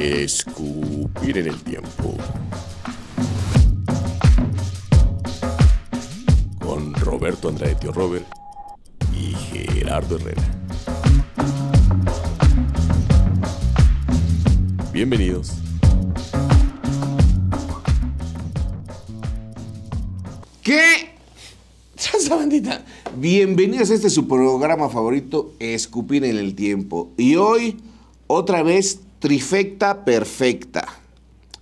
Escupir en el tiempo. Con Roberto Andrade Tío Robert y Gerardo Herrera. Bienvenidos. ¿Qué? Salsa bandita. Bienvenidos a este su programa favorito, Escupir en el tiempo. Y hoy, otra vez, trifecta perfecta.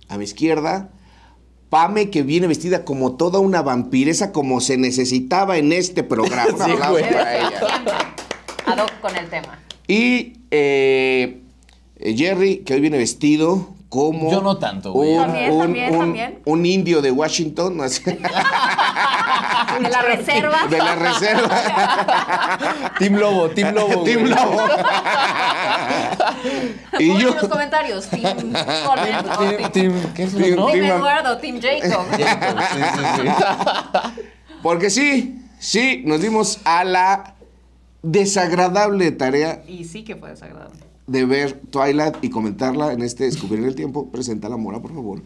A mi izquierda, Pame que viene vestida como toda una vampiresa como se necesitaba en este programa. ella. con el tema. Y eh, Jerry, que hoy viene vestido como... Yo no tanto, también, también. un indio de Washington. de la reserva. De la reserva. team Lobo, Team Lobo. Team Lobo. y yo... los comentarios, Team Tim Team, es Eduardo, Team Jacob. Porque sí, sí, nos dimos a la desagradable tarea. Y sí que fue desagradable. De ver Twilight y comentarla en este Descubrir el Tiempo. Presenta la mora, por favor.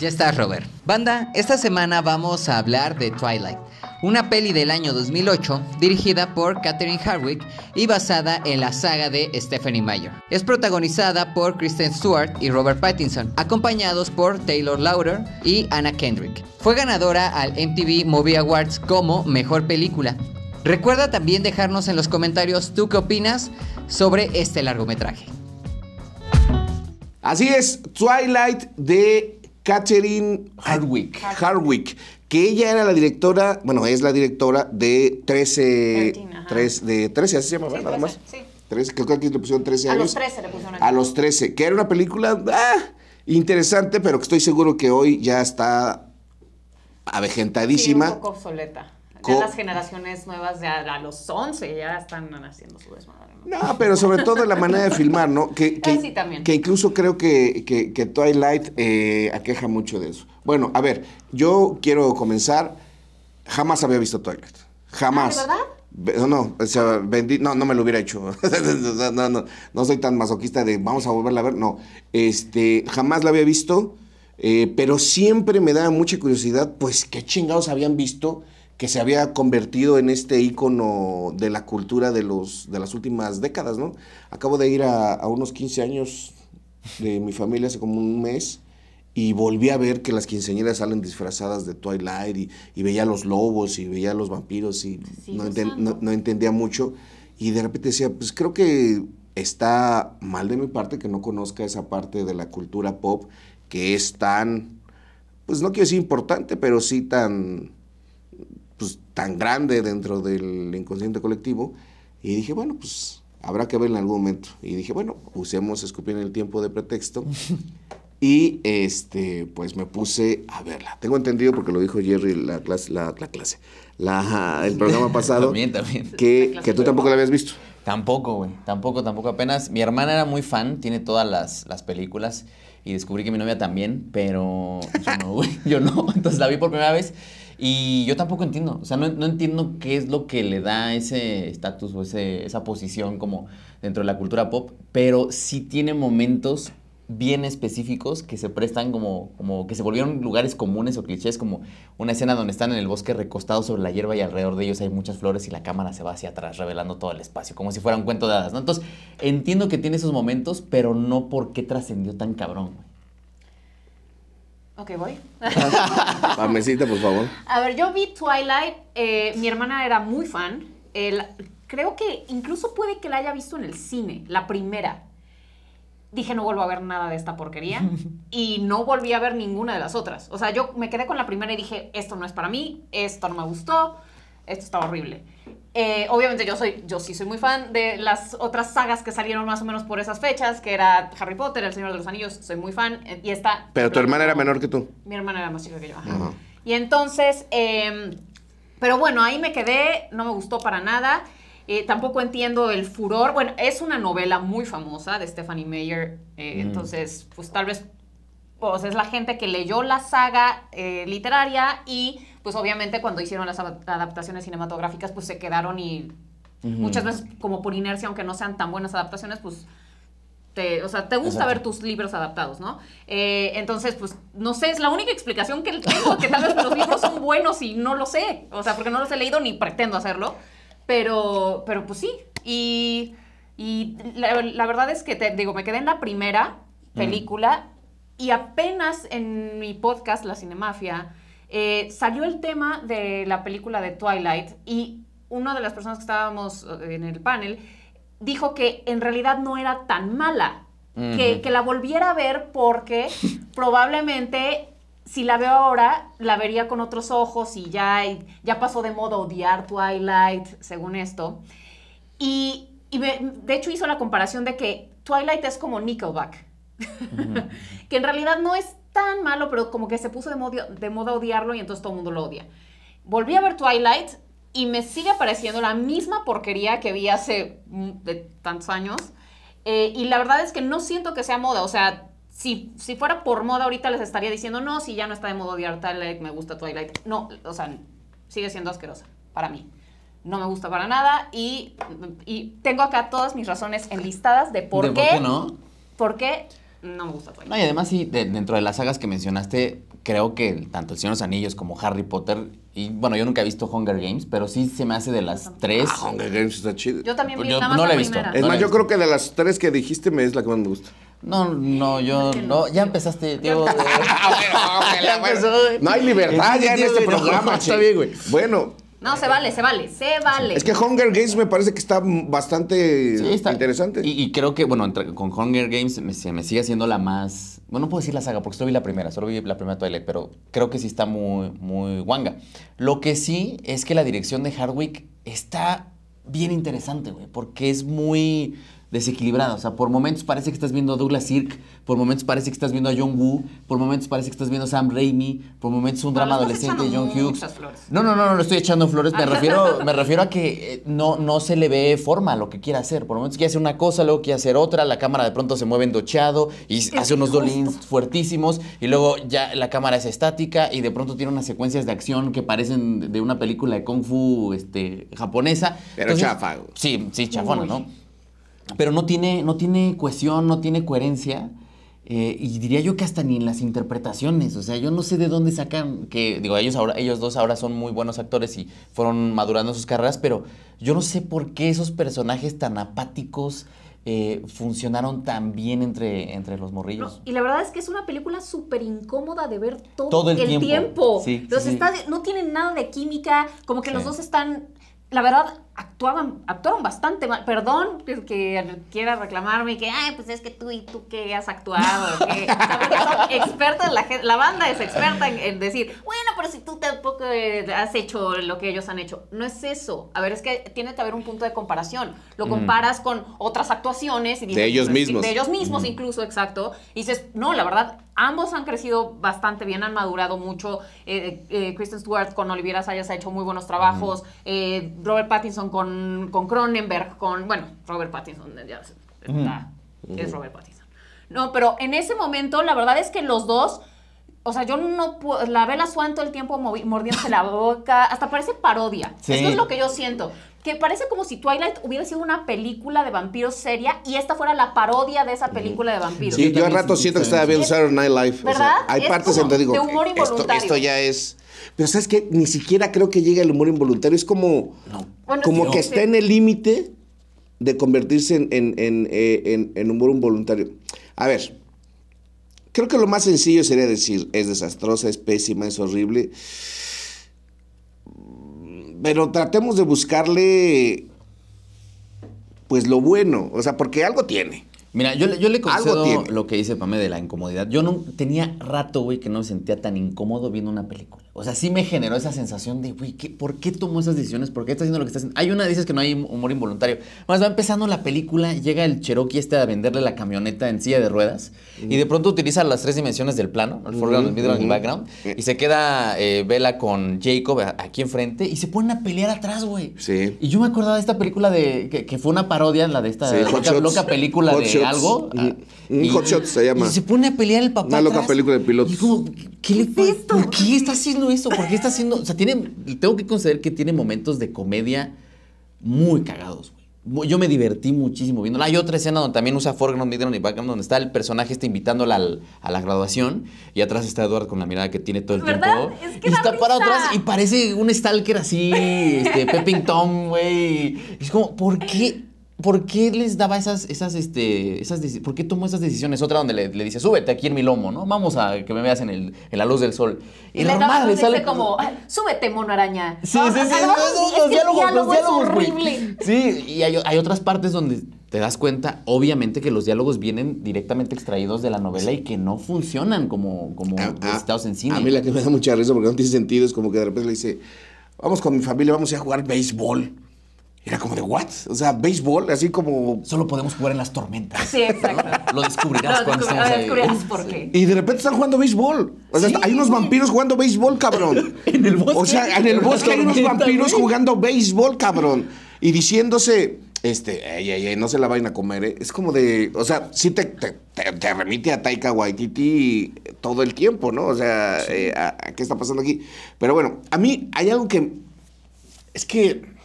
Ya está, Robert. Banda, esta semana vamos a hablar de Twilight una peli del año 2008 dirigida por Katherine Hardwick y basada en la saga de Stephanie Meyer. Es protagonizada por Kristen Stewart y Robert Pattinson, acompañados por Taylor Lauder y Anna Kendrick. Fue ganadora al MTV Movie Awards como Mejor Película. Recuerda también dejarnos en los comentarios tú qué opinas sobre este largometraje. Así es, Twilight de Catherine Hardwick. Hardwick que ella era la directora, bueno, es la directora de 13, de 13, así se llama, sí, 13, Sí. creo que aquí le pusieron 13 años. A los 13 le pusieron. A los 13, que era una película ah, interesante, pero que estoy seguro que hoy ya está avejentadísima. Sí, un poco obsoleta. Ya las generaciones nuevas, de a los 11, ya están haciendo su desmadre. No, pero sobre todo la manera de filmar, ¿no? Que, que, que incluso creo que, que, Twilight eh, aqueja mucho de eso. Bueno, a ver, yo quiero comenzar. Jamás había visto Twilight. Jamás. Ah, ¿de ¿Verdad? No, no, o sea, no, no me lo hubiera hecho. no, no, no, soy tan masoquista de vamos a volverla a ver. No, este, jamás la había visto, eh, pero siempre me daba mucha curiosidad, pues qué chingados habían visto que se había convertido en este ícono de la cultura de, los, de las últimas décadas, ¿no? Acabo de ir a, unos 15 años de mi familia hace como un mes y volví a ver que las quinceañeras salen disfrazadas de Twilight y, veía los lobos y veía los vampiros y no, no, entendía mucho. Y de repente decía, pues creo que está mal de mi parte que no conozca esa parte de la cultura pop que es tan, pues no quiero decir importante, pero sí tan pues, tan grande dentro del inconsciente colectivo. Y dije, bueno, pues habrá que ver en algún momento. Y dije, bueno, usemos escupir en el tiempo de pretexto. Y este, pues me puse a verla. Tengo entendido, porque lo dijo Jerry la clase, la, clase, la, el programa pasado, Que, que tú tampoco la habías visto. Tampoco, güey. Tampoco, tampoco. Apenas mi hermana era muy fan, tiene todas las, las películas y descubrí que mi novia también, pero yo no, güey. Yo no. Entonces la vi por primera vez y yo tampoco entiendo, o sea, no, entiendo qué es lo que le da ese estatus o ese, esa posición como dentro de la cultura pop, pero sí tiene momentos bien específicos que se prestan como, como que se volvieron lugares comunes o clichés, como una escena donde están en el bosque recostados sobre la hierba y alrededor de ellos hay muchas flores y la cámara se va hacia atrás revelando todo el espacio, como si fuera un cuento de hadas, ¿no? Entonces, entiendo que tiene esos momentos, pero no por qué trascendió tan cabrón, Ok, voy. Pamecita, por favor. A ver, yo vi Twilight. Eh, mi hermana era muy fan. creo que incluso puede que la haya visto en el cine, la primera. Dije, no vuelvo a ver nada de esta porquería. y no volví a ver ninguna de las otras. O sea, yo me quedé con la primera y dije, esto no es para mí, esto no me gustó esto está horrible. Eh, obviamente yo soy, yo sí soy muy fan de las otras sagas que salieron más o menos por esas fechas, que era Harry Potter, El Señor de los Anillos, soy muy fan, eh, y está Pero tu hermana era menor que tú. Mi hermana era más chica que yo, Y entonces, em, pero bueno, ahí me quedé, no me gustó para nada, eh, tampoco entiendo el furor, bueno, es una novela muy famosa de Stephanie Meyer, mm. entonces, pues tal vez, pues es la gente que leyó la saga literaria y pues obviamente cuando hicieron las adaptaciones cinematográficas, pues se quedaron y muchas veces como por inercia, aunque no sean tan buenas adaptaciones, pues te, o sea, te gusta ver tus libros adaptados, ¿no? Eh, entonces, pues, no sé, es la única explicación que tengo, que tal vez los libros son buenos y no lo sé, o sea, porque no los he leído ni pretendo hacerlo, pero, pero pues sí, y, la, verdad es que, te digo, me quedé en la primera película y apenas en mi podcast, La Cinemafia, eh, salió el tema de la película de Twilight y una de las personas que estábamos eh, en el panel dijo que en realidad no era tan mala, que, la volviera a ver porque probablemente si la veo ahora, la vería con otros ojos y ya, ya pasó de modo odiar Twilight, según esto. Y, de hecho hizo la comparación de que Twilight es como Nickelback, que en realidad no es tan malo, pero como que se puso de, moda, de odiarlo y entonces todo el mundo lo odia. Volví a ver Twilight y me sigue apareciendo la misma porquería que vi hace mm, tantos años. Eh, y la verdad es que no siento que sea moda. O sea, si, si fuera por moda ahorita les estaría diciendo, no, si ya no está de moda odiar Twilight, me gusta Twilight. No, o sea, sigue siendo asquerosa para mí. No me gusta para nada y, y tengo acá todas mis razones enlistadas de por ¿De qué. ¿Por qué no? ¿Por qué no me gusta Twilight. Pues. No, y además sí, dentro de las sagas que mencionaste, creo que tanto El Señor de los Anillos como Harry Potter, y bueno, yo nunca he visto Hunger Games, pero sí se me hace de las tres. Ah, Hunger Games está chido. Yo también vi nada más no la he visto. Es más, yo creo que de las tres que dijiste me es la que más me gusta. No, no, yo no, ya empezaste, Diego. no hay libertad ya en este programa, está bien, güey. Bueno, no, se vale, se vale, se vale. Es que Hunger Games me parece que está bastante está. interesante. Y, creo que, bueno, con Hunger Games me, se me sigue siendo la más. Bueno, no puedo decir la saga porque solo vi la primera, solo vi la primera Twilight, pero creo que sí está muy, muy guanga. Lo que sí es que la dirección de Hardwick está bien interesante, güey, porque es muy desequilibrada. O sea, por momentos parece que estás viendo a Douglas Sirk, por momentos parece que estás viendo a John Woo, por momentos parece que estás viendo a Sam Raimi, por momentos un drama adolescente de John Hughes. No, no, no, no, no estoy echando flores. Me ah. refiero, me refiero a que eh, no, no se le ve forma a lo que quiere hacer. Por momentos quiere hacer una cosa, luego quiere hacer otra, la cámara de pronto se mueve endocheado y hace unos dolins fuertísimos y luego ya la cámara es estática y de pronto tiene unas secuencias de acción que parecen de una película de kung fu este, japonesa. Pero chafa. Sí, sí, chafona, ¿no? pero no tiene, no tiene cohesión, no tiene coherencia. Eh, y diría yo que hasta ni en las interpretaciones, o sea, yo no sé de dónde sacan, que digo, ellos, ahora, ellos dos ahora son muy buenos actores y fueron madurando sus carreras, pero yo no sé por qué esos personajes tan apáticos eh, funcionaron tan bien entre, entre los morrillos. y la verdad es que es una película súper incómoda de ver todo, el, tiempo. los no tienen nada de química, como que los dos están la verdad, actuaban, actuaron bastante mal. Perdón que, quiera reclamarme que, ay, pues es que tú y tú ¿qué has actuado. que, la, banda es experta en, decir, bueno, pero si tú tampoco eh, has hecho lo que ellos han hecho. No es eso. A ver, es que tiene que haber un punto de comparación. Lo mm. comparas con otras actuaciones. Y dices, de ellos pues mismos. De ellos mismos, mm. incluso, exacto. Y dices, no, la verdad, Ambos han crecido bastante bien, han madurado mucho. Eh, eh, Kristen Stewart con Olivia Sayas ha hecho muy buenos trabajos. Eh, Robert Pattinson con, Cronenberg, con, bueno, Robert Pattinson ya está, es Robert Pattinson. No, pero en ese momento la verdad es que los dos... O sea, yo no puedo. La vela Swan todo el tiempo mordiéndose la boca. Hasta parece parodia. Sí. Esto es lo que yo siento que parece como si Twilight hubiera sido una película de vampiros seria y esta fuera la parodia de esa película de vampiros. Sí, yo, al rato siento que estaba viendo Saturday Night Live. ¿Verdad? hay partes donde digo, humor involuntario. Esto, ya es... Pero sabes que ni siquiera creo que llegue el humor involuntario, es como, como que está en el límite de convertirse eh, en, en humor involuntario. A ver, creo que lo más sencillo sería decir, es desastrosa, es pésima, es horrible pero tratemos de buscarle pues lo bueno, o sea, porque algo tiene. Mira, yo, le concedo lo que dice Pame de la incomodidad. Yo no tenía rato, güey, que no me sentía tan incómodo viendo una película. O sea, sí me generó esa sensación de, güey, ¿por qué tomó esas decisiones? ¿Por qué está haciendo lo que está haciendo? Hay una, dices que no hay humor involuntario. Más va empezando la película, llega el Cherokee este a venderle la camioneta en silla de ruedas y de pronto utiliza las tres dimensiones del plano, el foreground, el middle y el background, y se queda Vela eh, con Jacob aquí enfrente y se ponen a pelear atrás, güey. Sí. Y yo me acordaba de esta película de que, fue una parodia, la de esta loca, película de algo. y, ah, hot se llama. Y se pone a pelear el papá. Una loca película de pilotos. Y como, ¿qué le ¿Por qué está haciendo? haciendo eso? ¿Por está haciendo? O sea, tiene, tengo que conceder que tiene momentos de comedia muy cagados, güey. Yo me divertí muchísimo viendo. Hay otra escena donde también usa foreground, midground y background, donde está el personaje está invitándola a la graduación y atrás está Edward con la mirada que tiene todo el tiempo. y está para atrás y parece un stalker así, este, Peppington güey. es como, ¿por qué? ¿Por qué les daba esas, esas, este, esas, por qué tomó esas decisiones? Otra donde le, dice, súbete aquí en mi lomo, ¿no? Vamos a que me veas en, el, la luz del sol. Y, la normal sale como, ¡Ah! súbete, mono araña. Sí, sí, sí, diálogos, los diálogos. Es horrible. Sí, y hay, otras partes donde te das cuenta, obviamente, que los diálogos vienen directamente extraídos de la novela y que no funcionan como, como estados en cine. A mí la que me da mucha risa porque no tiene sentido es como que de repente le dice, vamos con mi familia, vamos a jugar béisbol. Era como de, ¿what? O sea, béisbol, así como. Solo podemos jugar en las tormentas. Sí, exacto. Lo descubrirás cuando estemos ahí. descubrirás por qué. Y de repente están jugando béisbol. O sea, hay unos vampiros jugando béisbol, cabrón. en el bosque. O sea, en el bosque hay unos vampiros jugando béisbol, cabrón. Y diciéndose, este, ay, ay, ay, no se la vayan a comer, ¿eh? Es como de, o sea, sí te, remite a Taika Waititi todo el tiempo, ¿no? O sea, eh, ¿qué está pasando aquí? Pero bueno, a mí hay algo que. Es que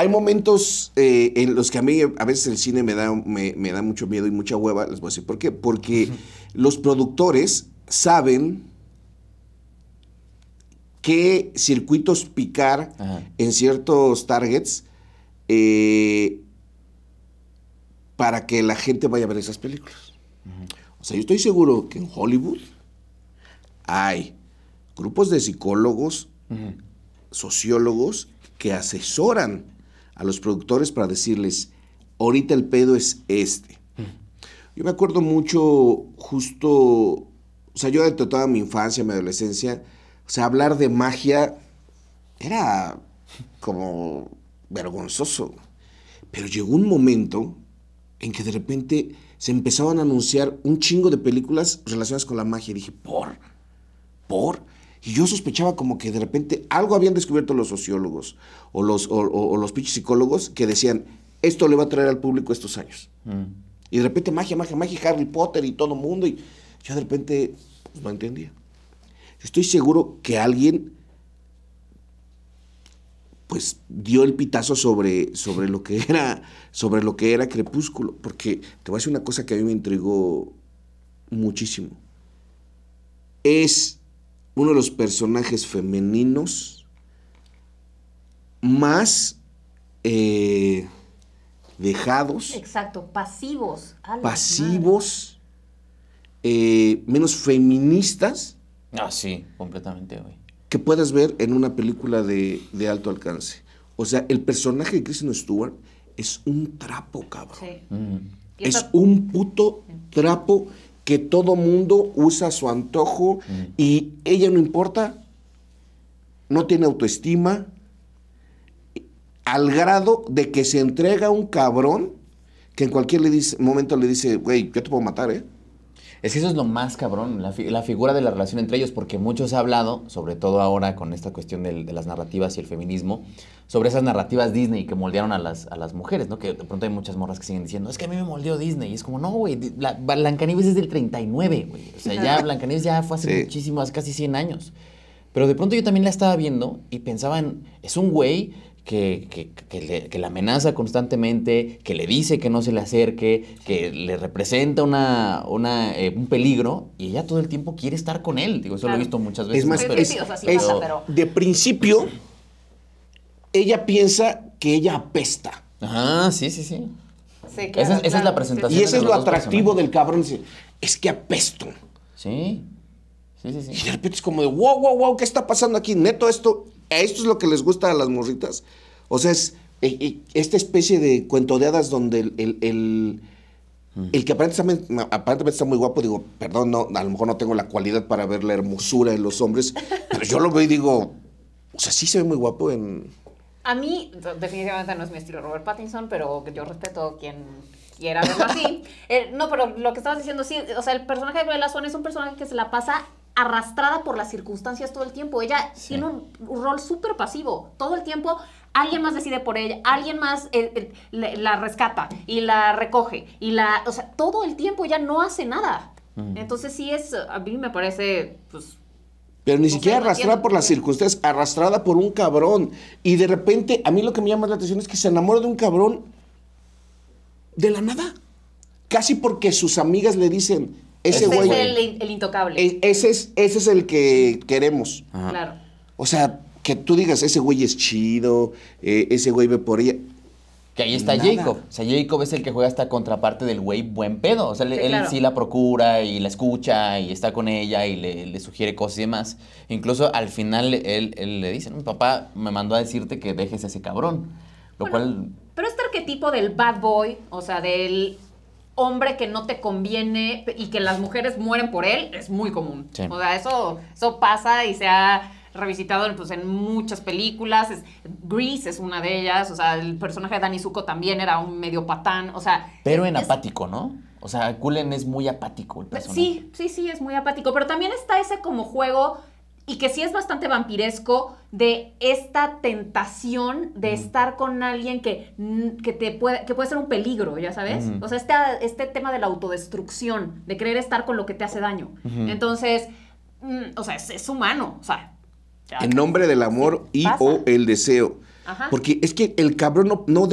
hay momentos eh, en los que a mí a veces el cine me da, me, da mucho miedo y mucha hueva. Les voy a decir por qué. Porque los productores saben qué circuitos picar en ciertos targets eh, para que la gente vaya a ver esas películas. O sea, yo estoy seguro que en Hollywood hay grupos de psicólogos, sociólogos que asesoran a los productores para decirles, ahorita el pedo es este. Mm. Yo me acuerdo mucho justo, o sea, yo de toda mi infancia, mi adolescencia, o sea, hablar de magia era como vergonzoso. Pero llegó un momento en que de repente se empezaban a anunciar un chingo de películas relacionadas con la magia. Y dije, por, por. Y yo sospechaba como que de repente algo habían descubierto los sociólogos o los, o, los pinches psicólogos que decían, esto le va a traer al público estos años. Mm. Y de repente magia, magia, magia, Harry Potter y todo mundo. Y yo de repente pues, no entendía. Estoy seguro que alguien pues dio el pitazo sobre, sobre lo que era sobre lo que era Crepúsculo, porque te voy a decir una cosa que a mí me intrigó muchísimo. Es uno de los personajes femeninos más eh, dejados. Exacto, pasivos. Pasivos, eh, menos feministas. Ah, sí, completamente, güey. Que puedas ver en una película de, alto alcance. O sea, el personaje de Kristen Stewart es un trapo, cabrón. Sí. Mm. Es un puto trapo que todo mundo usa su antojo mm. y ella no importa, no tiene autoestima, al grado de que se entrega a un cabrón que en cualquier momento le dice, güey, yo te puedo matar, ¿eh? Es que eso es lo más cabrón, la, figura de la relación entre ellos, porque muchos ha hablado, sobre todo ahora con esta cuestión de, las narrativas y el feminismo, sobre esas narrativas Disney que moldearon a las, a las mujeres, ¿no? Que de pronto hay muchas morras que siguen diciendo, es que a mí me moldeó Disney. Y es como, no, güey, Blancanieves es del 39, güey. O sea, ya Blancanieves ya fue hace muchísimo, hace casi 100 años. Pero de pronto yo también la estaba viendo y pensaba en, es un güey que, la amenaza constantemente, que le dice que no se le acerque, que le representa una, eh, un peligro y ella todo el tiempo quiere estar con él. Digo, eso lo he visto muchas veces. Es más, pero, de principio, ella piensa que ella apesta. Ajá, sí, sí, sí. esa, es la presentación. Y ese es lo atractivo del cabrón. Es que apesto. Sí. Sí, sí, sí. Y de repente es como de, wow, wow, wow, ¿qué está pasando aquí? Neto, esto ¿Esto es lo que les gusta a las morritas? O sea, es e, e, esta especie de cuento de hadas donde el, el, mm. que aparentemente, aparentemente, está muy guapo, digo, perdón, no, a lo mejor no tengo la cualidad para ver la hermosura de los hombres, pero yo lo veo y digo, o sea, sí se ve muy guapo en... A mí, definitivamente no es mi estilo Robert Pattinson, pero yo respeto a quien quiera verlo así. Eh, no, pero lo que estabas diciendo, sí, o sea, el personaje de Bella Swan es un personaje que se la pasa arrastrada por las circunstancias todo el tiempo. Ella tiene un, rol súper pasivo. Todo el tiempo alguien más decide por ella, alguien más eh, eh, la rescata y la recoge. Y la, o sea, todo el tiempo ella no hace nada. Entonces sí es, a mí me parece, pues, Pero ni siquiera arrastrada por las circunstancias, arrastrada por un cabrón. Y de repente, a mí lo que me llama la atención es que se enamora de un cabrón de la nada. Casi porque sus amigas le dicen, ese, güey, es el, intocable. ese, es, ese es el que queremos. Claro. O sea, que tú digas, ese güey es chido, eh, ese güey ve por Que ahí está Jacob. O sea, Jacob es el que juega esta contraparte del güey buen pedo. O sea, él sí la procura y la escucha y está con ella y le, sugiere cosas y demás. Incluso al final él, le dice, mi papá me mandó a decirte que dejes a ese cabrón. Lo cual... Pero este arquetipo del bad boy, o sea, del hombre que no te conviene y que las mujeres mueren por él es muy común. O sea, eso, eso pasa y se ha revisitado pues, en muchas películas. Grease es una de ellas. O sea, el personaje de Danny Zuko también era un medio patán. O sea. Pero en apático, ¿no? O sea, Cullen es muy apático el personaje. Sí, sí, sí, es muy apático. Pero también está ese como juego y que sí es bastante vampiresco de esta tentación de estar con alguien mm, que, te puede, que puede ser un peligro, ya sabes. O sea, este, este, tema de la autodestrucción, de querer estar con lo que te hace daño. Entonces, mm, o sea, es, humano, o sea. en nombre del amor y o el deseo. Porque es que el cabrón no, no,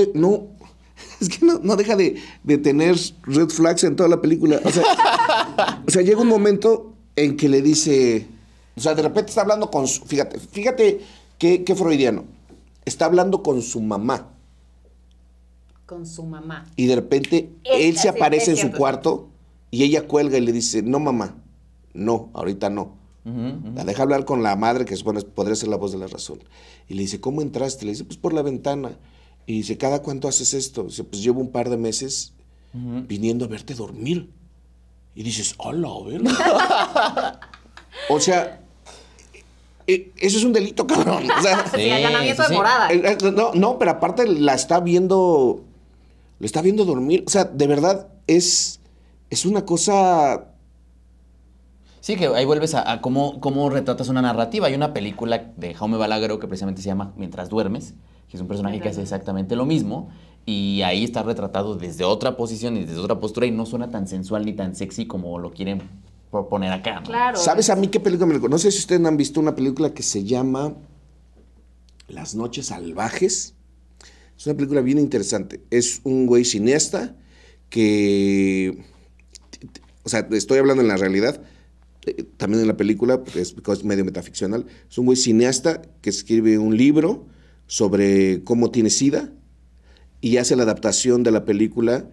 deja de, tener red flags en toda la película. o sea, llega un momento en que le dice, o sea, de repente está hablando con su. Fíjate, fíjate qué, qué freudiano. Está hablando con su mamá. Con su mamá. Y de repente él se aparece en su cuarto y ella cuelga y le dice: No, mamá, no, ahorita no. La deja hablar con la madre, que supone podría ser la voz de la razón. Y le dice, ¿cómo entraste? Le dice, pues por la ventana. Y dice, ¿cada cuánto haces esto? Dice, pues llevo un par de meses viniendo a verte dormir. Y dices, hola, a o sea, eh, eso es un delito, cabrón. O sea, eh, eh, No, no, pero aparte la está viendo. Lo está viendo dormir. O sea, de verdad es. Es una cosa. Sí, que ahí vuelves a, cómo, retratas una narrativa. Hay una película de Jaume Balaguer que precisamente se llama Mientras duermes, que es un personaje que hace exactamente lo mismo. Y ahí está retratado desde otra posición y desde otra postura y no suena tan sensual ni tan sexy como lo quieren poner acá. ¿Sabes a mí qué película me No sé si ustedes han visto una película que se llama Las Noches Salvajes. Es una película bien interesante. Es un güey cineasta que. O sea, estoy hablando en la realidad. Eh, también en la película, Porque es medio metaficcional. Es un güey cineasta que escribe un libro sobre cómo tiene SIDA y hace la adaptación de la película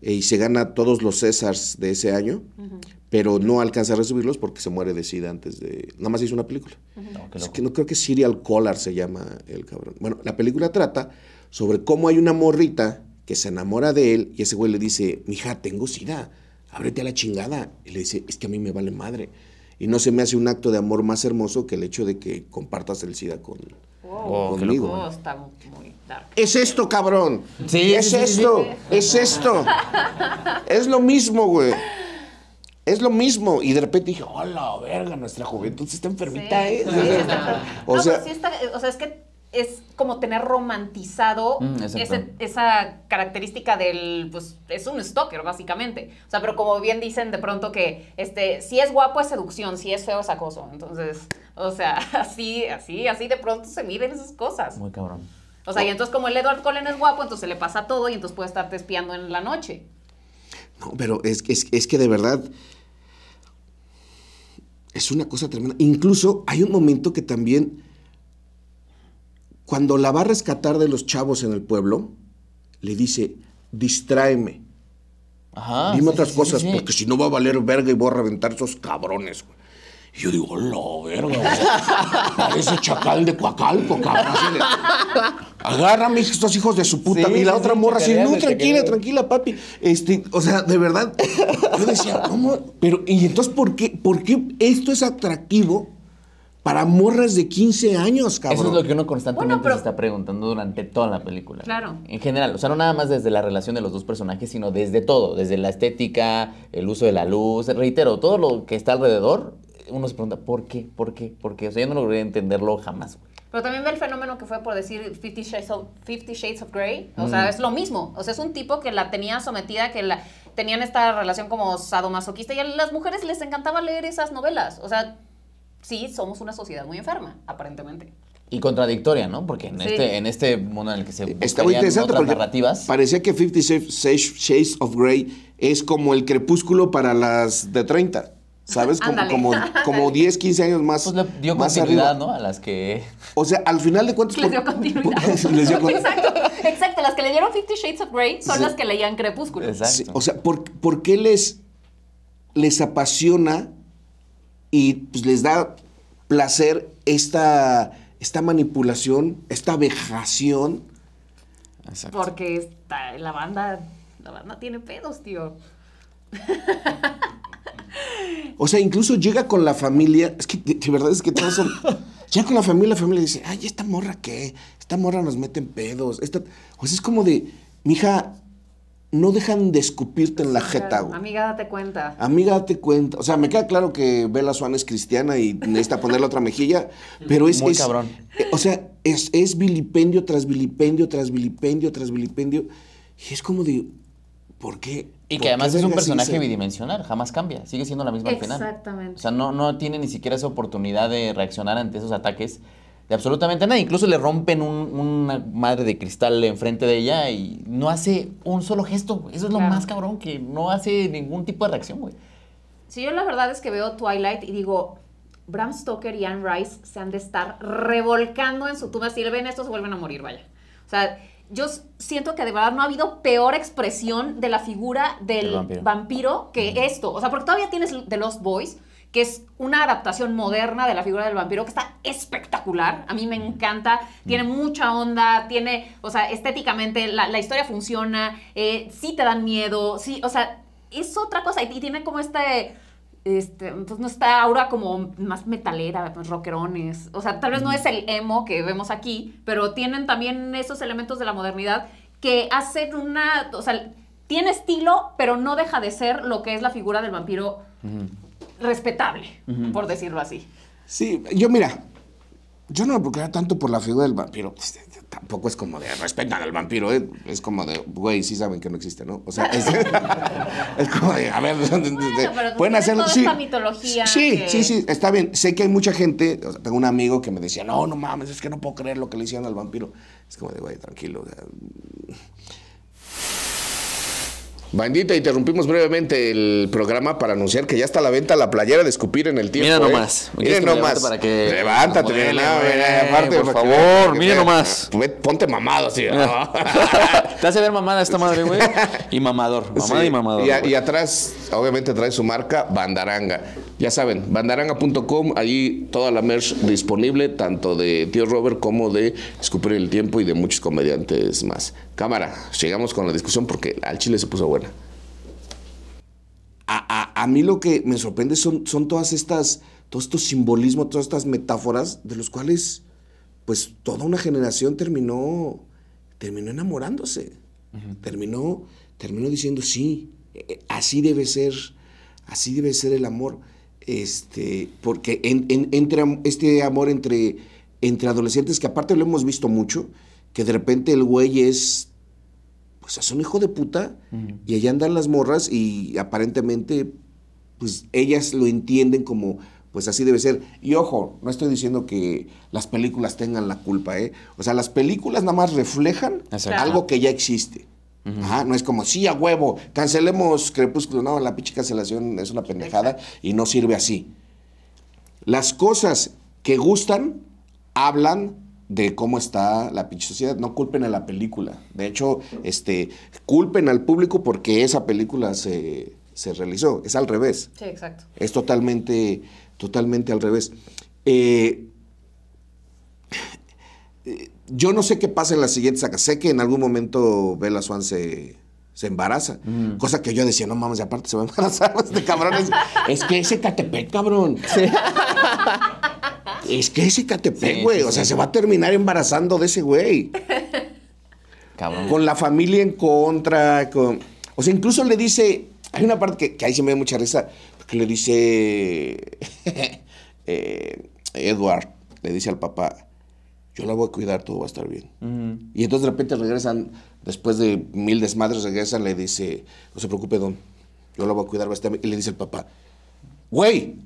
eh, y se gana todos los Césars de ese año, pero no alcanza a recibirlos porque se muere de SIDA antes de... Nada más hizo una película. No, es que no creo que Serial Collar se llama el cabrón. Bueno, la película trata sobre cómo hay una morrita que se enamora de él y ese güey le dice, mija, tengo SIDA, ábrete a la chingada. Y le dice, es que a mí me vale madre. Y no se me hace un acto de amor más hermoso que el hecho de que compartas el SIDA con, oh, conmigo. Oh, muy Es esto, cabrón. Sí, es esto, es esto. es lo mismo, güey. Es lo mismo. Y de repente dije, hola, verga, nuestra juventud está enfermita, o, sea, es que es como tener romantizado mm, esa característica del, pues, es un stalker, básicamente. O sea, pero como bien dicen de pronto que, este, si es guapo es seducción, si es feo es acoso. Entonces, o sea, así, así, así de pronto se miden esas cosas. Muy cabrón. O sea, y entonces como el Edward Cullen es guapo, entonces se le pasa todo y entonces puede estar espiando en la noche. No, pero es, es, es que de verdad, es una cosa tremenda. Incluso hay un momento que también, cuando la va a rescatar de los chavos en el pueblo, le dice, distráeme. Dime otras cosas, porque si no va a valer verga y voy a reventar esos cabrones. Güey. Y yo digo, hola, verga, parece chacal de cuacalco, cabrón. Agárrame estos hijos de su puta. y la otra morra así, no, tranquila, tranquila, papi. Este, o sea, de verdad, yo decía, ¿cómo? Pero, y entonces, ¿por qué, por qué esto es atractivo para morras de 15 años, cabrón. Eso es lo que uno constantemente se está preguntando durante toda la película. Claro. En general, o sea, no nada más desde la relación de los dos personajes, sino desde todo, desde la estética, el uso de la luz, reitero, todo lo que está alrededor uno se pregunta, ¿por qué? ¿Por qué? ¿Por qué? O sea, yo no logré entenderlo jamás. Pero también ve el fenómeno que fue por decir Fifty Shades of, Grey. O sea, mm. es lo mismo. O sea, es un tipo que la tenía sometida, que la tenían esta relación como sadomasoquista. Y a las mujeres les encantaba leer esas novelas. O sea, sí, somos una sociedad muy enferma, aparentemente. Y contradictoria, ¿no? Porque en, este, en este mundo en el que se crean otras narrativas. Parecía que 50 Shades of Grey es como el crepúsculo para las de 30. ¿Sabes? Como, como, 10, 15 años más. Pues le dio continuidad, ¿no? A las que. O sea, al final de cuentas. Les dio continuidad. les dio Exacto, exacto. Las que le dieron Fifty Shades of Grey son las que leían Crepúsculo. Exacto. o sea, ¿por, ¿por, qué les, les apasiona y pues, les da placer esta, esta manipulación, esta vejación? Exacto. Porque la banda. La banda tiene pedos, tío. O sea, incluso llega con la familia. Es que de, verdad es que todos son. llega con la familia, la familia dice, ay, ¿esta morra qué? Esta morra nos mete en pedos. O sea, es como de, mija, no dejan de escupirte en la jeta, Amiga, date cuenta. Amiga, date cuenta. O sea, me queda claro que Bella Swan es cristiana y necesita ponerle otra mejilla, pero es... Muy es, cabrón. Eh, o sea, es, es vilipendio tras vilipendio, tras vilipendio, tras vilipendio. Y es como de, ¿Por qué? Y que además es un personaje bidimensional, jamás cambia, sigue siendo la misma al final. Exactamente. O sea, no, no tiene ni siquiera esa oportunidad de reaccionar ante esos ataques de absolutamente nada. Incluso le rompen una madre de cristal enfrente de ella y no hace un solo gesto. Eso es lo más cabrón, que no hace ningún tipo de reacción, güey. Sí, yo la verdad es que veo Twilight y digo, Bram Stoker y Anne Rice se han de estar revolcando en su tumba. Si le ven esto, se vuelven a morir, vaya. O sea, yo siento que de verdad no ha habido peor expresión de la figura del vampiro. que esto. O sea, porque todavía tienes The Lost Boys, que es una adaptación moderna de la figura del vampiro que está espectacular. A mí me encanta, tiene mucha onda, tiene, o sea, estéticamente la, historia funciona, eh, sí te dan miedo, sí, o sea, es otra cosa y, y tiene como este este, entonces no está Aura como más metalera, pues, rockerones. O sea, tal vez no es el emo que vemos aquí, pero tienen también esos elementos de la modernidad que hacen una. O sea, tiene estilo, pero no deja de ser lo que es la figura del vampiro respetable, por decirlo así. Sí, yo mira, yo no me preocupaba tanto por la figura del vampiro. Pues, tampoco es como de respetan al vampiro, ¿eh? es como de, güey, sí saben que no existe, ¿no? O sea, es, como de, a ver, pueden pues hacerlo. Sí, sí, sí, está bien. Sé que hay mucha gente, tengo un amigo que me decía, no, no mames, es que no puedo creer lo que le hicieron al vampiro. Es como de, güey, tranquilo. Bandita, interrumpimos brevemente el programa para anunciar que ya está a la venta la playera de escupir en el tiempo. Mira ¿eh? nomás. Mira nomás. Levántate, aparte, por favor, mira nomás. Ponte mamado, así. Te hace ver mamada esta madre, güey. Y mamador. Mamada y mamador. Y, atrás, obviamente, trae su marca Bandaranga. Ya saben, bandaranga.com, ahí toda la merch disponible, tanto de Tío Robert como de Escupir en el Tiempo y de muchos comediantes más. Cámara, llegamos con la discusión porque al chile se puso bueno a, mí lo que me sorprende son, son todas estas, todo estos simbolismos, todas estas metáforas de los cuales, pues, toda una generación terminó, terminó enamorándose, terminó, terminó diciendo, sí, eh, eh, así debe ser, así debe ser el amor, este, porque este amor entre, entre adolescentes, que aparte lo hemos visto mucho, que de repente el güey es pues es un hijo de puta. Y allá andan las morras y aparentemente, pues ellas lo entienden como, pues así debe ser. Y ojo, no estoy diciendo que las películas tengan la culpa, ¿eh? O sea, las películas nada más reflejan algo que ya existe. Ajá, no es como, sí, a huevo, cancelemos Crepúsculo. No, la pinche cancelación es una pendejada y no sirve así. Las cosas que gustan hablan de cómo está la pinche sociedad. No culpen a la película. De hecho, este, culpen al público porque esa película se, realizó. Es al revés. Sí, exacto. Es totalmente, totalmente al revés. Eh, eh, yo no sé qué pasa en la siguiente saga. Sé que en algún momento Bella Swan se, se embaraza. Cosa que yo decía, no mames, aparte se va a embarazar este cabrón. Es, que ese catepet, cabrón. Es que ese Catepec, güey. o sea, se va a terminar embarazando de ese güey. Cabrón. Con la familia en contra, O sea, incluso le dice... Hay una parte que, ahí se me da mucha risa, porque le dice... eh, Edward, le dice al papá, yo la voy a cuidar, todo va a estar bien. Y entonces de repente regresan, después de mil desmadres, regresan, le dice, no se preocupe, don, yo la voy a cuidar, va a estar bien. Y le dice el papá, güey,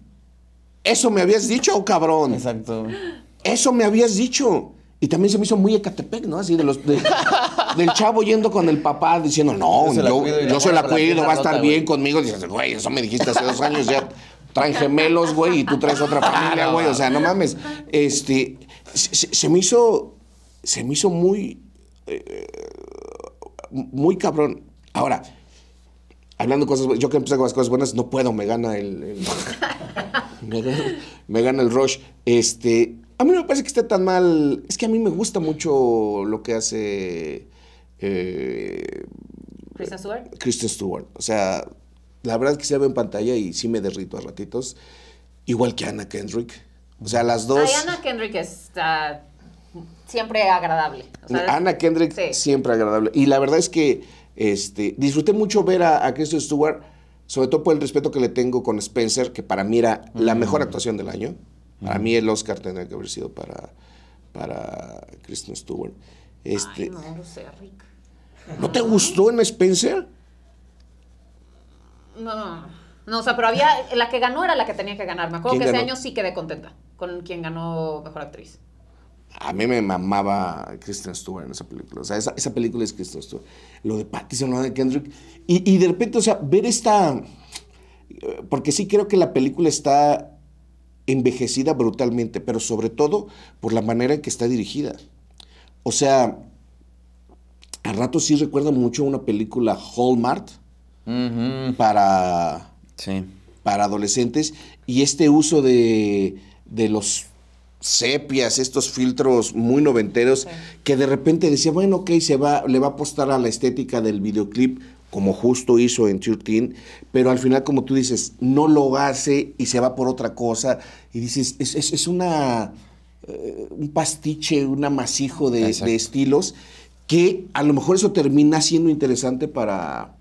eso me habías dicho, cabrón. Exacto. Eso me habías dicho. Y también se me hizo muy Ecatepec, ¿no? Así de los. del chavo yendo con el papá diciendo, no, yo, yo, la se la va a estar bien conmigo. Dices, güey, eso me dijiste hace dos años, ya traen gemelos, güey, y tú traes otra familia, güey. O sea, no mames. Este. Se, me hizo. Se me hizo muy. Eh, muy cabrón. Ahora, hablando cosas. Yo que empecé con las cosas buenas, no puedo, me gana el me, gana, el rush. Este, a mí no me parece que esté tan mal. Es que a mí me gusta mucho lo que hace. Eh, Kristen Stewart. Kristen Stewart. O sea, la verdad es que se ve en pantalla y sí me derrito a ratitos. Igual que Anna Kendrick. O sea, las dos. Ay, Anna Kendrick está siempre agradable. Anna Kendrick siempre agradable. Y la verdad es que este, disfruté mucho ver a, a Kristen Stewart sobre todo por el respeto que le tengo con Spencer, que para mí era la mm. mejor actuación del año. Para mm. mí el Oscar tendría que haber sido para, para Kristen Stewart. Este, no ¿No te gustó en Spencer? No, no, o sea, pero había, la que ganó era la que tenía que ganar. Me acuerdo que ese año sí quedé contenta con quien ganó Mejor Actriz. A mí me mamaba Kristen Stewart en esa película. O sea, esa, película es Kristen Stewart. Lo de Pattinson, lo de Kendrick. Y, de repente, o sea, ver esta... Eh, porque sí creo que la película está envejecida brutalmente, pero sobre todo por la manera en que está dirigida. O sea, a rato sí recuerda mucho una película Hallmark para, para adolescentes y este uso de, de los sepias, estos filtros muy noventeros, que de repente decía, bueno, ok, se va, le va a apostar a la estética del videoclip, como justo hizo en 13, pero al final, como tú dices, no lo hace y se va por otra cosa, y dices, es, es, una, eh, un pastiche, un amasijo de, estilos, que a lo mejor eso termina siendo interesante para,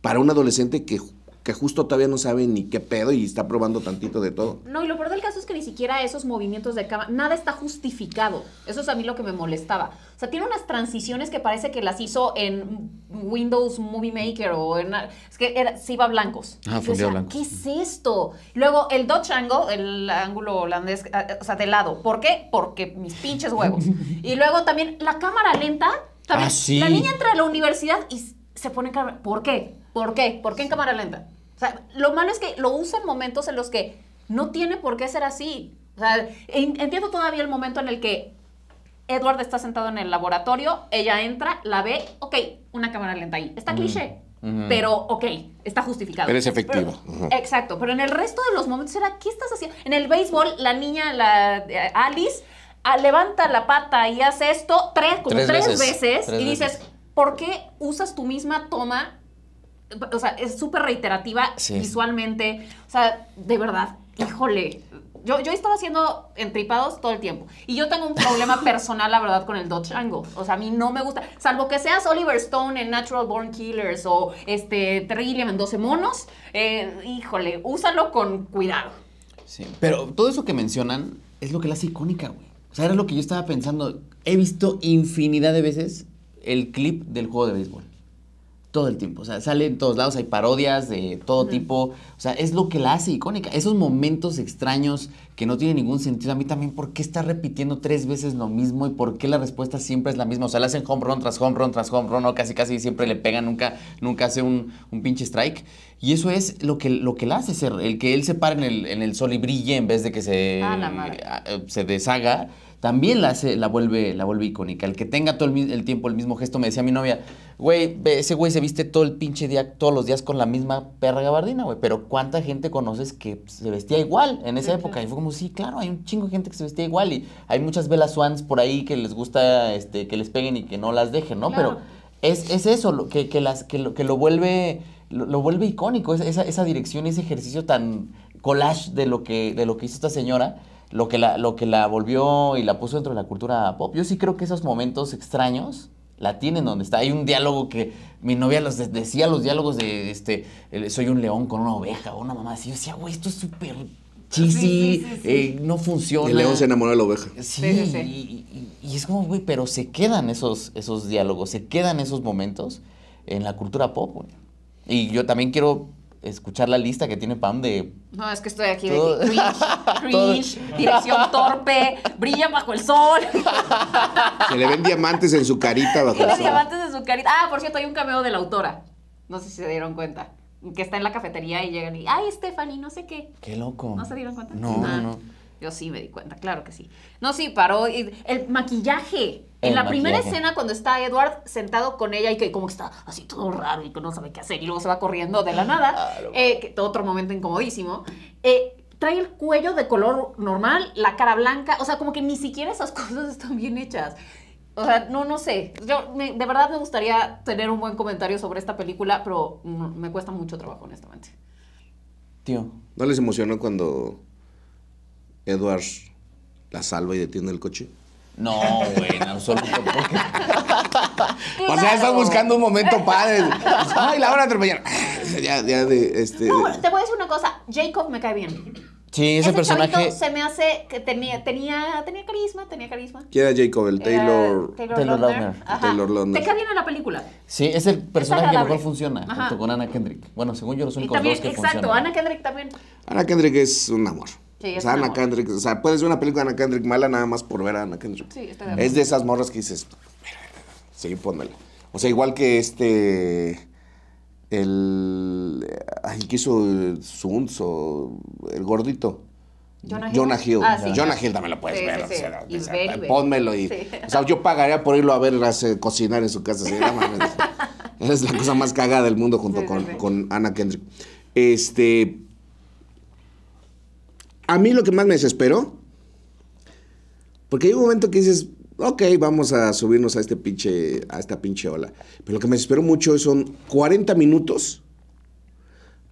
para un adolescente que que justo todavía no sabe ni qué pedo y está probando tantito de todo. No, y lo peor del caso es que ni siquiera esos movimientos de cámara, nada está justificado. Eso es a mí lo que me molestaba. O sea, tiene unas transiciones que parece que las hizo en Windows Movie Maker o en... Es que se iba blancos. Ah, o ¿Qué es esto? Luego, el Dutch Angle, el ángulo holandés, ah, o sea, de lado. ¿Por qué? Porque mis pinches huevos. y luego también la cámara lenta. También, ah, La niña entra a la universidad y se pone en cámara... ¿Por qué? ¿Por qué? ¿Por qué en cámara lenta? O sea, lo malo es que lo usa en momentos en los que no tiene por qué ser así. entiendo todavía el momento en el que Edward está sentado en el laboratorio, ella entra, la ve, ok, una cámara lenta ahí. Está cliché, pero ok, está justificado. es efectivo. exacto, pero en el resto de los momentos era, ¿qué estás haciendo? En el béisbol, la niña, la eh, Alice, ah, levanta la pata y hace esto tres, tres, veces, y dices, ¿por qué usas tu misma toma o sea, es súper reiterativa visualmente. O sea, de verdad, híjole. Yo, yo estaba haciendo entripados todo el tiempo. Y yo tengo un problema personal, la verdad, con el dodge Angle. O sea, a mí no me gusta. Salvo que seas Oliver Stone en Natural Born Killers o este, Terry Gilliam en 12 monos. Eh, híjole, úsalo con cuidado. Sí, pero todo eso que mencionan es lo que la hace icónica, güey. O sea, era lo que yo estaba pensando. He visto infinidad de veces el clip del juego de béisbol todo el tiempo. O sea, sale en todos lados, hay parodias de todo tipo. O sea, es lo que la hace icónica. Esos momentos extraños que no tiene ningún sentido. A mí también, ¿por qué está repitiendo tres veces lo mismo y por qué la respuesta siempre es la misma? O sea, le hacen home run tras home run tras home run, o casi casi siempre le pegan, nunca, nunca hace un, pinche strike. Y eso es lo que, lo que le hace ser, el que él se pare en el, en el sol y brille en vez de que se, ah, eh, se deshaga, también la, hace, la, vuelve, la vuelve icónica. El que tenga todo el, tiempo el mismo gesto, me decía mi novia, güey, ese güey se viste todo el pinche día, todos los días con la misma perra gabardina, güey. Pero ¿cuánta gente conoces que se vestía igual en esa época? Y fue como, sí, claro, hay un chingo de gente que se vestía igual y hay muchas velas Swans por ahí que les gusta este, que les peguen y que no las dejen, ¿no? Pero es, eso, lo, que, lo, que lo vuelve... Lo, vuelve icónico, esa, esa dirección, ese ejercicio tan collage de lo que, de lo que hizo esta señora, lo que, la, lo que la volvió y la puso dentro de la cultura pop. Yo sí creo que esos momentos extraños la tienen donde está. Hay un diálogo que mi novia los decía, los diálogos de, este, soy un león con una oveja o una mamá. Así yo decía, güey, esto es súper sí, sí, eh, no funciona. El león se enamora de la oveja. Sí, y, y, es como, güey, pero se quedan esos, esos diálogos, se quedan esos momentos en la cultura pop, güey. Y yo también quiero escuchar la lista que tiene Pam de... No, es que estoy aquí de cringe, dirección torpe, brilla bajo el sol. Se le ven diamantes en su carita bajo el sol. diamantes en su carita. Ah, por cierto, hay un cameo de la autora. No sé si se dieron cuenta que está en la cafetería y llegan y, ay, Stephanie, no sé qué. Qué loco. ¿No se dieron cuenta? No, ah, no, Yo sí me di cuenta, claro que sí. No, sí, paró. El maquillaje. en la primera escena, cuando está Edward sentado con ella y que como que está así todo raro y que no sabe qué hacer y luego se va corriendo de la ah, nada, claro. eh, otro momento incomodísimo, eh, trae el cuello de color normal, la cara blanca, o sea, como que ni siquiera esas cosas están bien hechas. O sea, no, no sé. Yo, de verdad me gustaría tener un buen comentario sobre esta película, pero mm, me cuesta mucho trabajo, honestamente. Tío. ¿No les emocionó cuando Edward la salva y detiene el coche? No, güey, no, solo Porque... o sea, estás buscando un momento padre. Ay, la hora de ya, ya de este. No, te voy a decir una cosa. Jacob me cae bien. Sí, ese, personaje. se me hace que tenía, tenía, tenía carisma, tenía carisma. ¿Quién era Jacob? El Taylor. Taylor, Taylor Lautner. Taylor Lautner. Te cae en la película. Sí, es el personaje que mejor funciona, junto con Ana Kendrick. Bueno, según yo, los soy también, dos que exacto, Exacto, Ana Kendrick también. Ana Kendrick es un amor. Sí, o sea, Ana Kendrick, o sea, puedes ver una película de Ana Kendrick mala nada más por ver a Ana Kendrick. Sí, está de Es de esas morras que dices, sí, póndela O sea, igual que este el, el que hizo Suns o el gordito. Jonah Hill. Jonah Hill, ah, también lo puedes ver. pónmelo y. O sea, yo pagaría por irlo a ver cocinar en su casa. esa es la cosa más cagada del mundo junto con, con Anna Kendrick. Este. A mí lo que más me desesperó. Porque hay un momento que dices, ok, vamos a subirnos a este a esta pinche ola. Pero lo que me espero mucho son 40 minutos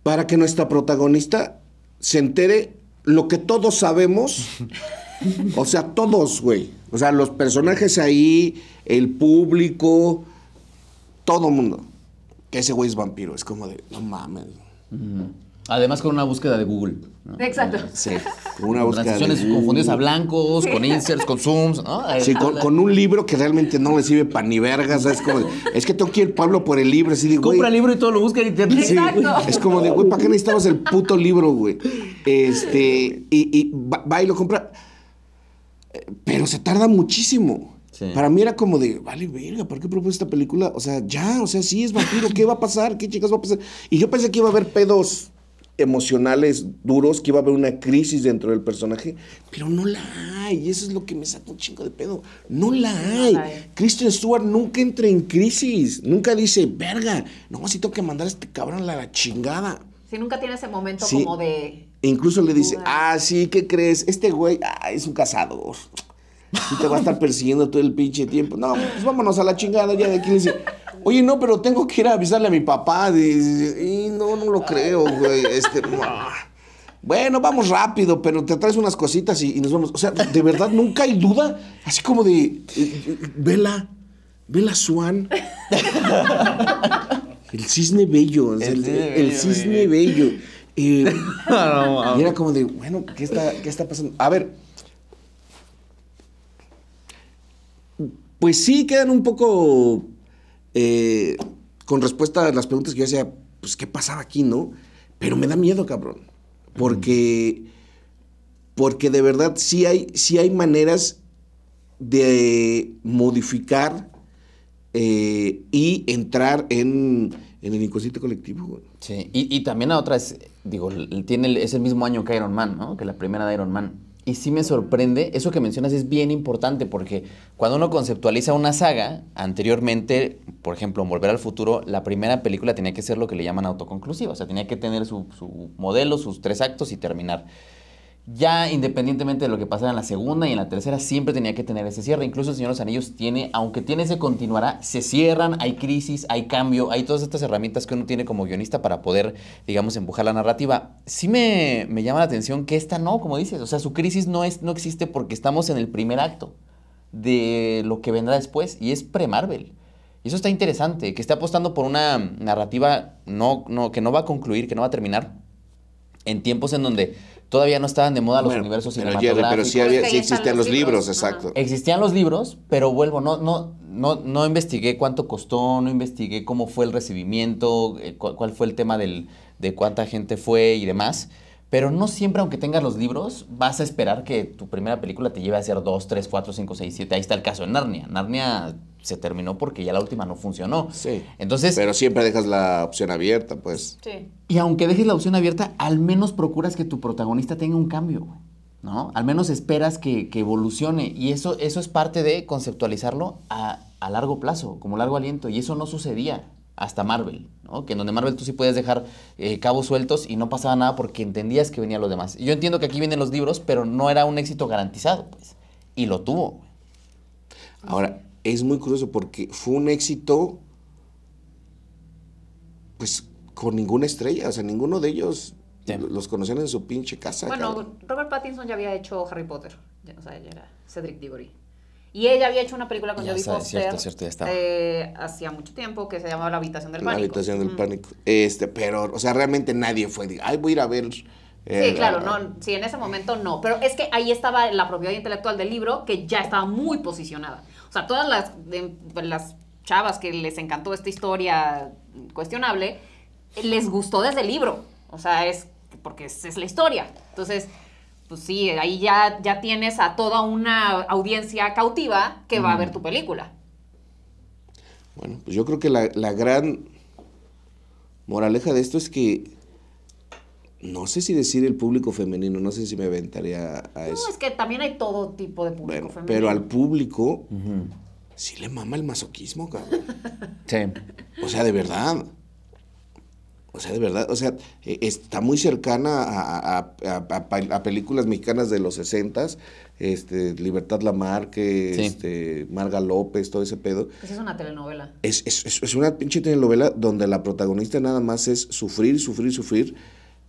para que nuestra protagonista se entere lo que todos sabemos. o sea, todos, güey. O sea, los personajes ahí, el público, todo mundo. Que ese güey es vampiro. Es como de, no mames. Además con una búsqueda de Google. Exacto. Sí. Con una búsqueda Transiciones confundidas a blancos, con inserts, con zooms. ¿no? Sí, con, un libro que realmente no le sirve para ni vergas. Es como, es que tengo que ir Pablo por el libro. Así de, Compra el libro y todo lo busca y te Sí, Exacto. Es como de, güey, ¿para qué necesitamos el puto libro, güey? Este, y, y va, y lo compra. Pero se tarda muchísimo. Para mí era como de, vale, verga, ¿por qué propuso esta película? O sea, ya, o sea, sí es vampiro, ¿qué va a pasar? ¿Qué chicas va a pasar? Y yo pensé que iba a haber pedos emocionales duros, que iba a haber una crisis dentro del personaje, pero no la hay, y eso es lo que me saca un chingo de pedo, no la hay. Christian Stewart nunca entra en crisis, nunca dice, verga, no, si tengo que mandar a este cabrón a la chingada. Si nunca tiene ese momento como de... incluso le dice, ah, sí, ¿qué crees? Este güey ah, es un cazador. Y te va a estar persiguiendo todo el pinche tiempo. No, pues vámonos a la chingada ya de aquí. Le dice, Oye, no, pero tengo que ir a avisarle a mi papá. Y, no, no lo creo, ah. güey. Este, bueno, vamos rápido, pero te traes unas cositas y, nos vamos. O sea, de verdad nunca hay duda, así como de, eh, eh, vela, vela Swan. El cisne bello, el, cisne bello. Eh, y, era como de, bueno, ¿qué está, ¿qué está pasando? A ver. Pues sí, quedan un poco eh, con respuesta a las preguntas que yo hacía, pues, ¿qué pasaba aquí, no? Pero me da miedo, cabrón. Porque, porque de verdad sí hay, sí hay maneras de modificar eh, y entrar en, el inconsciente colectivo. Sí, y, también a otra es, digo, tiene, es el mismo año que Iron Man, ¿no? Que la primera de Iron Man y sí me sorprende, eso que mencionas es bien importante porque cuando uno conceptualiza una saga, anteriormente, por ejemplo, en Volver al Futuro, la primera película tenía que ser lo que le llaman autoconclusiva, o sea, tenía que tener su, su modelo, sus tres actos y terminar ya independientemente de lo que pasara en la segunda y en la tercera, siempre tenía que tener ese cierre. Incluso el Señor de los Anillos tiene, aunque tiene se continuará, se cierran, hay crisis, hay cambio, hay todas estas herramientas que uno tiene como guionista para poder, digamos, empujar la narrativa. Sí me, llama la atención que esta no, como dices, o sea, su crisis no, es, no existe porque estamos en el primer acto de lo que vendrá después y es pre-Marvel. Y eso está interesante, que esté apostando por una narrativa no, no, que no va a concluir, que no va a terminar, en tiempos en donde Todavía no estaban de moda los universos pero cinematográficos. Pero, sí, existían los libros, exacto. Existían los libros, pero vuelvo, no, no, no, no investigué cuánto costó, no investigué cómo fue el recibimiento, eh, cuál fue el tema del, de cuánta gente fue y demás. Pero no siempre, aunque tengas los libros, vas a esperar que tu primera película te lleve a hacer 2, 3, 4, 5, 6, 7. Ahí está el caso de Narnia. Narnia se terminó porque ya la última no funcionó. Sí. Entonces. Pero siempre dejas la opción abierta, pues. Sí. Y aunque dejes la opción abierta, al menos procuras que tu protagonista tenga un cambio, ¿No? Al menos esperas que, que, evolucione. Y eso, eso es parte de conceptualizarlo a, a largo plazo, como largo aliento. Y eso no sucedía hasta Marvel, ¿no? Que en donde Marvel tú sí puedes dejar eh, cabos sueltos y no pasaba nada porque entendías que venía lo demás. Yo entiendo que aquí vienen los libros, pero no era un éxito garantizado, pues. Y lo tuvo. Ahora, es muy curioso porque fue un éxito, pues, con ninguna estrella. O sea, ninguno de ellos los conocían en su pinche casa. Bueno, Robert Pattinson ya había hecho Harry Potter. o sea, ya era Cedric Diggory. Y ella había hecho una película con Jodie Foster. Eh, hacía mucho tiempo que se llamaba La habitación del pánico. La habitación del pánico. Este, pero, o sea, realmente nadie fue. Ay, voy a ir a ver. Eh, sí, claro, no, sí, en ese momento no. Pero es que ahí estaba la propiedad intelectual del libro que ya estaba muy posicionada. O sea, todas las, las chavas que les encantó esta historia cuestionable, les gustó desde el libro. O sea, es porque es, es la historia. Entonces, pues sí, ahí ya, ya tienes a toda una audiencia cautiva que va a ver tu película. Bueno, pues yo creo que la, gran moraleja de esto es que no sé si decir el público femenino, no sé si me aventaría a eso. No, es que también hay todo tipo de público femenino. Pero al público sí le mama el masoquismo, cabrón. Sí. O sea, de verdad. O sea, de verdad, o sea, eh, está muy cercana a, películas mexicanas de los 60 este, Libertad Lamarque, este, Marga López, todo ese pedo. Esa es una telenovela. Es, una pinche telenovela donde la protagonista nada más es sufrir, sufrir, sufrir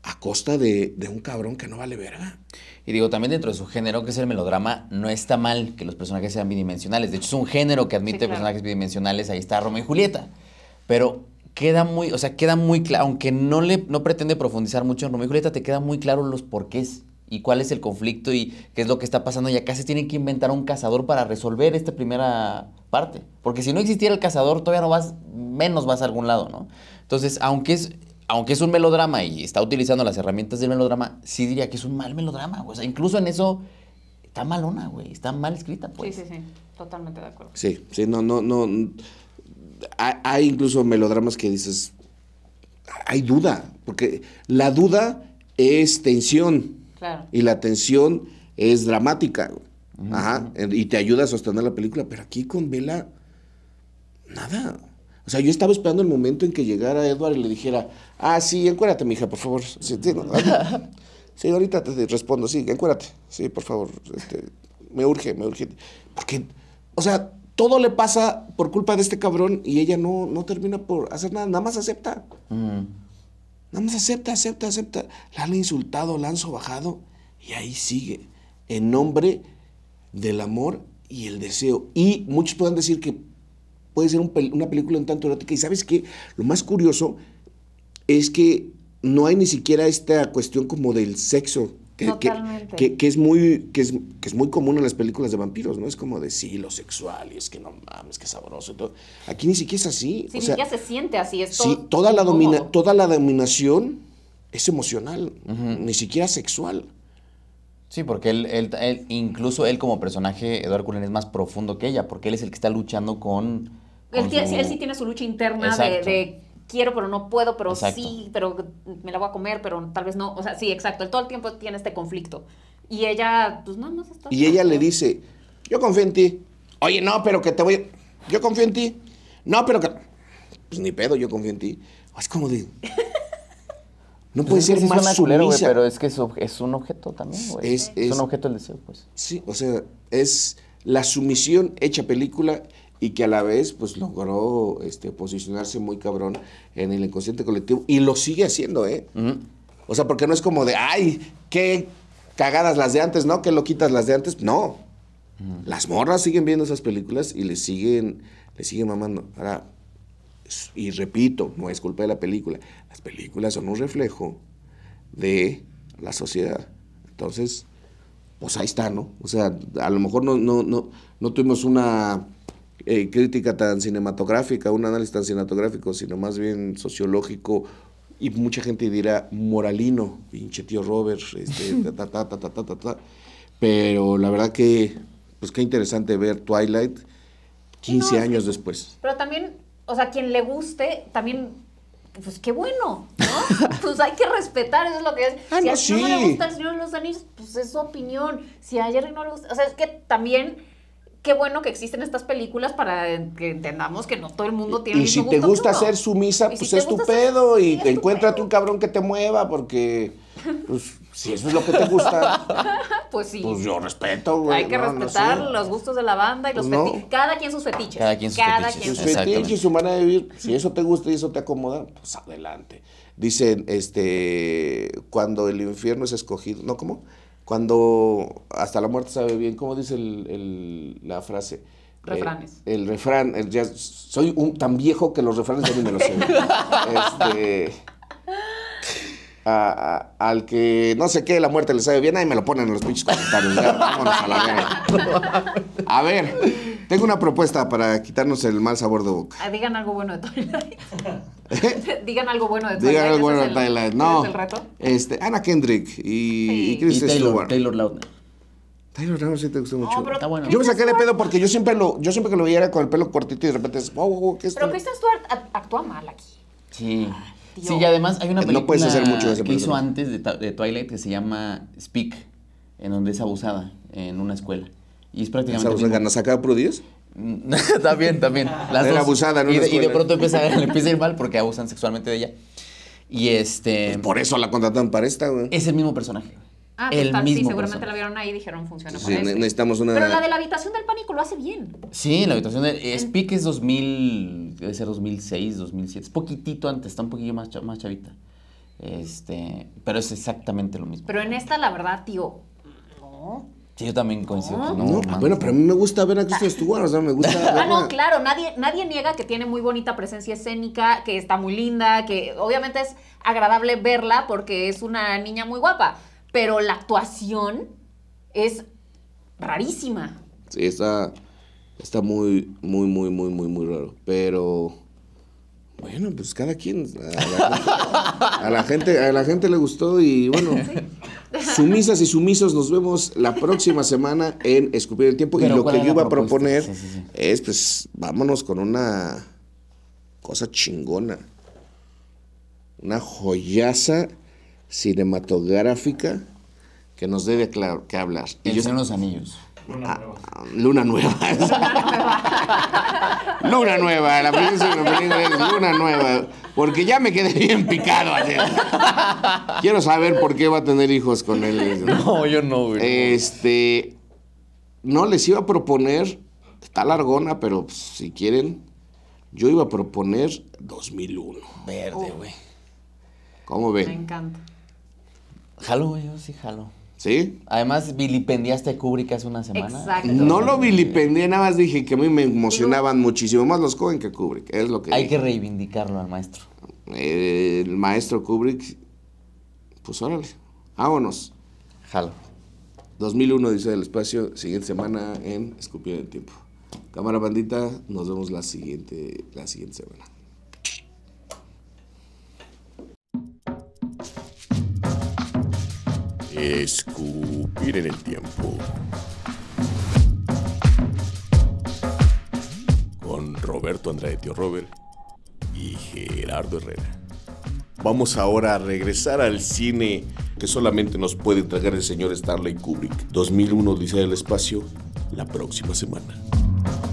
a costa de, un cabrón que no vale verga. Y digo, también dentro de su género, que es el melodrama, no está mal que los personajes sean bidimensionales. De hecho, es un género que admite personajes bidimensionales. Ahí está Roma y Julieta. Pero queda muy, o sea, queda muy claro, aunque no, le, no pretende profundizar mucho en Romeo y Julieta, te queda muy claro los porqués y cuál es el conflicto y qué es lo que está pasando. Y acá se tienen que inventar un cazador para resolver esta primera parte. Porque si no existiera el cazador, todavía no vas, menos vas a algún lado, ¿no? Entonces, aunque es, aunque es un melodrama y está utilizando las herramientas del melodrama, sí diría que es un mal melodrama. güey. O sea, incluso en eso está malona, güey. Está mal escrita, pues. Sí, sí, sí. Totalmente de acuerdo. Sí, sí, no, no, no hay incluso melodramas que dices, hay duda, porque la duda es tensión. Claro. Y la tensión es dramática. Ajá. Y te ayuda a sostener la película. Pero aquí con Vela, nada. O sea, yo estaba esperando el momento en que llegara Edward y le dijera, ah, sí, encuérdate mija, por favor. Sí, ahorita te respondo, sí, encuérdate, Sí, por favor. Este, me urge, me urge. Porque, o sea, todo le pasa por culpa de este cabrón y ella no, no termina por hacer nada, nada más acepta. Mm. Nada más acepta, acepta, acepta. La han insultado, la han sobajado y ahí sigue. En nombre del amor y el deseo. Y muchos pueden decir que puede ser una película un tanto erótica. Y sabes qué, lo más curioso es que no hay ni siquiera esta cuestión como del sexo que, Que, es muy, que, es, que es muy común en las películas de vampiros, ¿no? Es como de sí, lo sexual, y es que no mames, que sabroso todo. Aquí ni siquiera es así. ni siquiera se siente así. Es todo, sí, toda, la domina, toda la dominación es emocional, ni siquiera sexual. Sí, porque él, él, incluso él como personaje, Eduardo Cullen, es más profundo que ella, porque él es el que está luchando con... él, sí tiene su lucha interna de, quiero, pero no puedo, pero sí, pero me la voy a comer, pero tal vez no. O sea, sí, exacto. Él todo el tiempo tiene este conflicto. Y ella, pues no, no se está. Y ella le dice, yo confío en ti. Oye, no, pero que te voy. Yo confío en ti. No, pero que. Pues ni pedo, yo confío en ti. Es como de. No puede ser más culero, güey, pero es que es, un objeto también, güey. Es, es, un objeto del deseo, pues. Sí, o sea, es la sumisión hecha película y que a la vez pues logró este, posicionarse muy cabrón en el inconsciente colectivo y lo sigue haciendo, ¿eh? O sea, porque no es como de, ay, qué cagadas las de antes, ¿no? Que lo quitas las de antes. No. Las morras siguen viendo esas películas y le siguen, le siguen mamando. Ahora, y repito, no es culpa de la película. Las películas son un reflejo de la sociedad. Entonces, pues ahí está, ¿no? O sea, a lo mejor no, no, no, no tuvimos una eh, crítica tan cinematográfica, un análisis tan cinematográfico, sino más bien sociológico, y mucha gente dirá moralino, pinche tío Robert, este, Pero la verdad que, pues qué interesante ver Twilight 15 años después. Pero también, o sea, quien le guste, también, pues qué bueno, ¿no? pues hay que respetar, eso es lo que es. Ah, si a no le gusta el Señor los Anillos, pues es su opinión. Si a Jerry no le gusta, o sea, es que también qué bueno que existen estas películas para que entendamos que no todo el mundo tiene y si te gusta ser sumisa pues es tu pedo y encuéntrate un cabrón que te mueva porque pues, si eso es lo que te gusta pues sí pues yo respeto güey hay que respetar los gustos de la banda y los fetiches. cada quien sus fetiches cada quien sus cada fetiches, quien sus fetiches y su manera de vivir si eso te gusta y eso te acomoda pues adelante dicen este cuando el infierno es escogido no cómo cuando hasta la muerte sabe bien, ¿cómo dice el, la frase? Refranes. Eh, el refrán, soy tan viejo que los refranes también me los sé. este, al que no sé qué, la muerte le sabe bien, ahí me lo ponen en los pinches comentarios. vámonos a la verga. A ver. Tengo una propuesta para quitarnos el mal sabor de boca. Ah, digan algo bueno de Twilight. ¿Eh? digan algo bueno de Twilight. Digan algo bueno de Twilight. No. Este, Anna Kendrick y, y Taylor, Stewart. Taylor Lautner. Taylor Lautner sí te gustó mucho. Yo me saqué de pedo porque yo siempre lo, yo siempre que lo veía era con el pelo cortito y de repente es, ¿qué Pero Kristen Stewart actúa mal aquí. Sí. sí, y además hay una película no puedes hacer mucho de ese que hizo antes de, de Twilight que se llama Speak, en donde es abusada en una escuela. Y es prácticamente. sacada ¿La a también, también. Ah. Las abusada, ¿no? Y de, y de pronto empieza, le empieza a ir mal porque abusan sexualmente de ella. Y este. Pues por eso la contratan para esta, güey. Es el mismo personaje. Ah, el mismo sí, seguramente la vieron ahí y dijeron funciona. Sí, sí. Este". necesitamos una. Pero la de la habitación del pánico lo hace bien. Sí, la habitación del. Es, es 2000, debe ser 2006, 2007. Es poquitito antes, está un poquillo más, más chavita. Este, pero es exactamente lo mismo. Pero en esta, la verdad, tío, no yo también coincido. Ah, no. bueno, pero a mí me gusta ver a Kristen ah. Stewart, o sea, me gusta. ah, no, claro, nadie, nadie niega que tiene muy bonita presencia escénica, que está muy linda, que obviamente es agradable verla porque es una niña muy guapa, pero la actuación es rarísima. Sí, está, está muy, muy, muy, muy, muy, muy raro, pero bueno, pues cada quien. A la, gente, a la gente, le gustó y bueno. Sumisas y sumisos, nos vemos la próxima semana en Escupir el Tiempo. y lo que yo iba a proponer es, pues, vámonos con una cosa chingona. Una joyaza cinematográfica que nos debe que hablar. El y yo, los Anillos. Luna ah, Nueva. Luna Nueva. Luna Nueva, Luna Nueva. Porque ya me quedé bien picado ayer. Quiero saber por qué va a tener hijos con él. No, yo no, Este. No les iba a proponer. Está largona, pero pues, si quieren. Yo iba a proponer 2001. Verde, güey. ¿Cómo ven? Me encanta. Jalo, güey, yo sí jalo. ¿Sí? Además, vilipendiaste a Kubrick hace una semana. Exacto. No lo vilipendié, nada más dije que a mí me emocionaban muchísimo más los Cohen que Kubrick. Es lo que Hay que reivindicarlo al maestro. el maestro Kubrick, pues órale, vámonos. Jalo. 2001 dice El espacio, siguiente semana en Escupir del Tiempo. Cámara bandita, nos vemos la siguiente, la siguiente semana. Escupir en el tiempo. Con Roberto Andrade Tío Robert y Gerardo Herrera. Vamos ahora a regresar al cine que solamente nos puede entregar el señor Starley Kubrick. 2001 dice del Espacio, la próxima semana.